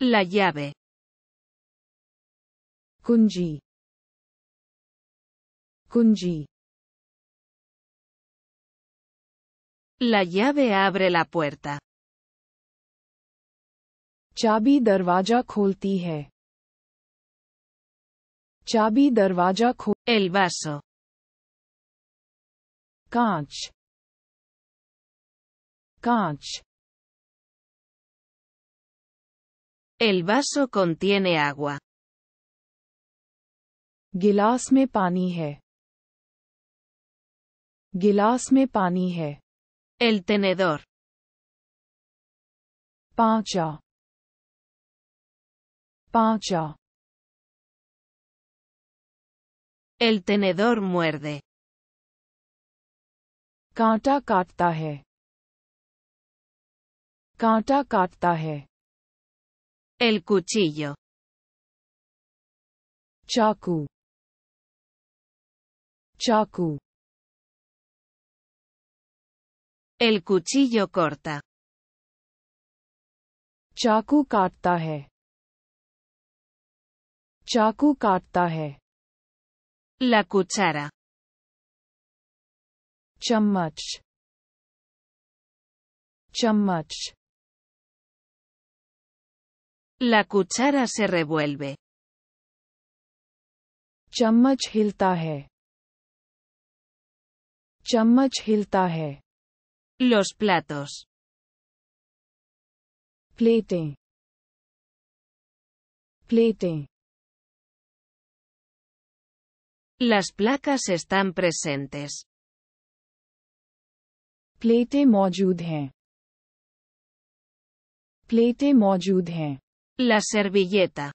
La llave. Kunji. Kunji. La llave abre la puerta. Chabi darvaja kholti hai. Chabi darvaja khol... El vaso. Kanch. Kanch. El vaso contiene agua. Gilas me pani El tenedor. Pancha. Pancha. El tenedor muerde. canta cartaje hai. El cuchillo. Chaku. Chaku. El cuchillo corta. Chaku काटता hai. Chaku काटता hai. La cuchara. चम्मच चम्मच La cuchara se revuelve. Chammach hilta Los platos. Pleite Pleite Las placas están presentes. Plate maujud Pleite Plate la servilleta.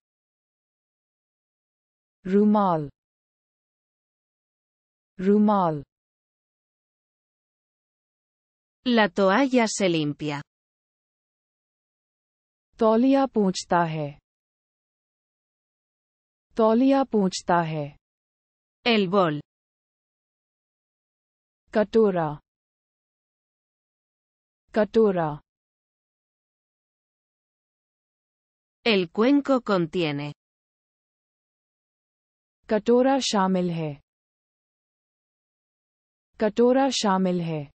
Rumal. Rumal. La toalla se limpia. Tolia punchtaje. Tolia punchtaje. El bol. Katura. Katura. El cuenco contiene. Katora shamil hai. Katora shamil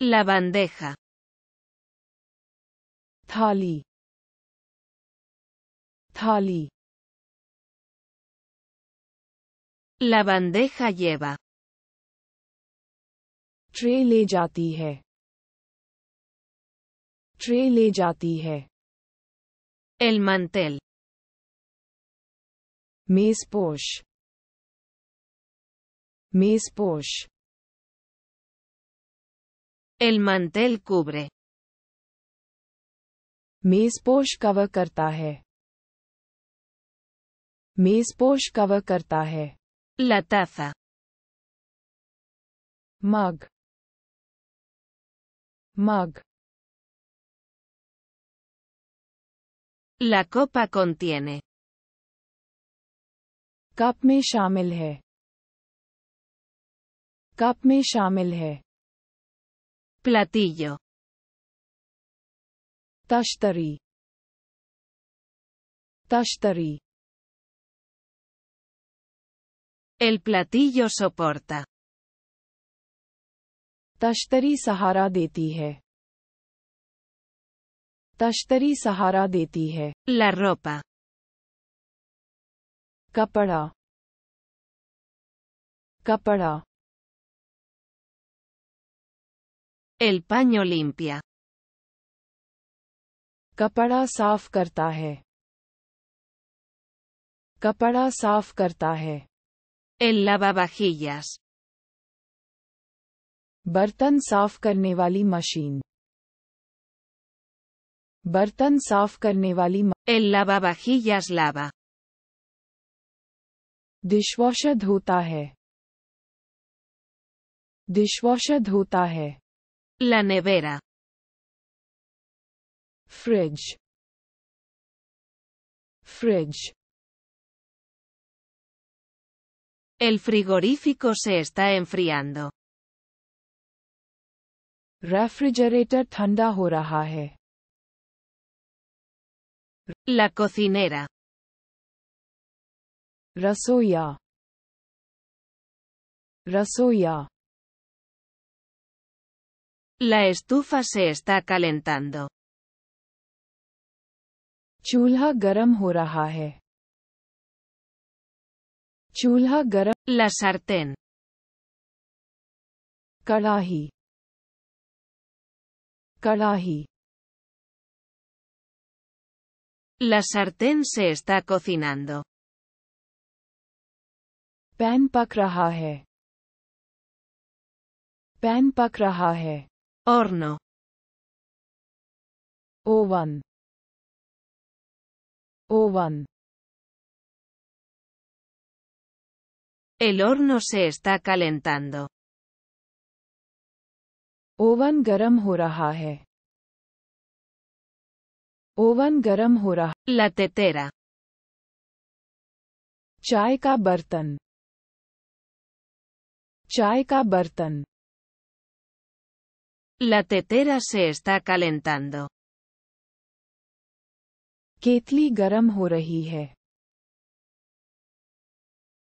La bandeja. Thali. Thali. La bandeja lleva. Tray le Tray El mantel. posh. Mespoş. posh. El mantel cubre. posh karta hai. करता posh मेजपोश karta hai. La taza. Mug. Mug. La copa contiene. Cup me shamil hai. Cup me shamil hai. platillo Tashtari. Tashtari. El platillo soporta. Tashtari sahara deti hai. तश्तरी सहारा देती है लर्रोपा कपड़ा कपड़ा एल पानो limpia. कपड़ा साफ करता है कपड़ा साफ करता है El lavavajillas. बर्तन साफ करने वाली मशीन बर्तन साफ करने वाली एल लावा बाही लावा डिशवॉशर धोता है डिशवॉशर धोता है लनेवेरा फ्रिज फ्रिज एल फ्रिगोरिफिको से एस्टा एन्फ्रियांडो रेफ्रिजरेटर ठंडा हो रहा है La cocinera. Rasoya. Rasoya. La estufa se está calentando. Chulha garam ho raha Chulha garam. La sartén. Kalahi. La sartén se está cocinando. Pan pak Pan pak Horno. Oven. Oven. El horno se está calentando. Oven garam ho oven गर्म हो रहा लते तेरा चाय का बर्तन चाय का बर्तन लते तेरा se está केतली गर्म हो रही है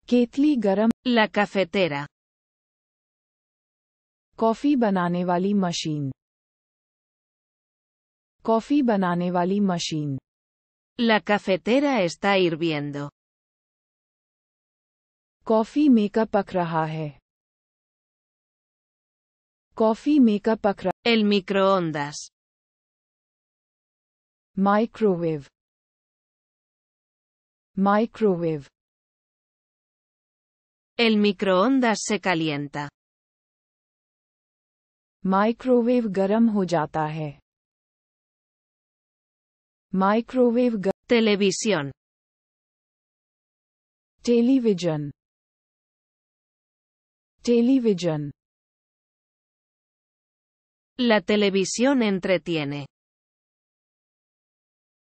केतली गर्म La तेरा कॉफी बनाने वाली मशीन कॉफी बनाने वाली machine La cafetera está hirviendo. Coffee maker पक रहा है कॉफी मेकअप पक रहा El microondas. Microwave microwave El microondas se calienta. Microwave गर्म हो जाता है Microwave gun. Televisión. Television. Television. La televisión entretiene.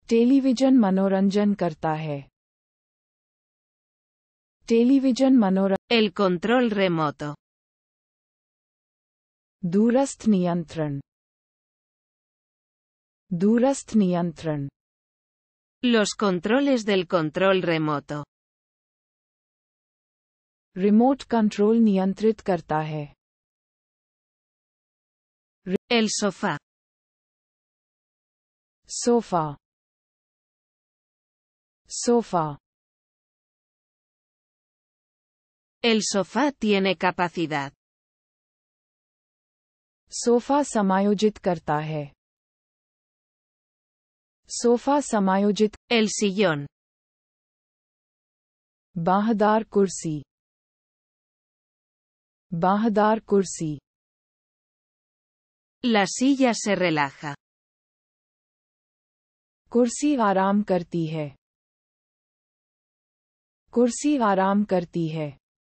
Televisión manoranjan करता है manoranjan El control remoto. Durast niantran. Durast Niyantran. Los controles del control remoto. Remote control niantrit karta El sofá. Sofá. Sofá. El sofá tiene capacidad. Sofa samayojit karta sofa समायोजित एल सीयन बाहदार कुर्सी बाहदार कुर्सी लसीया से रिलाखा कुर्सी आराम करती है कुर्सी आराम करती है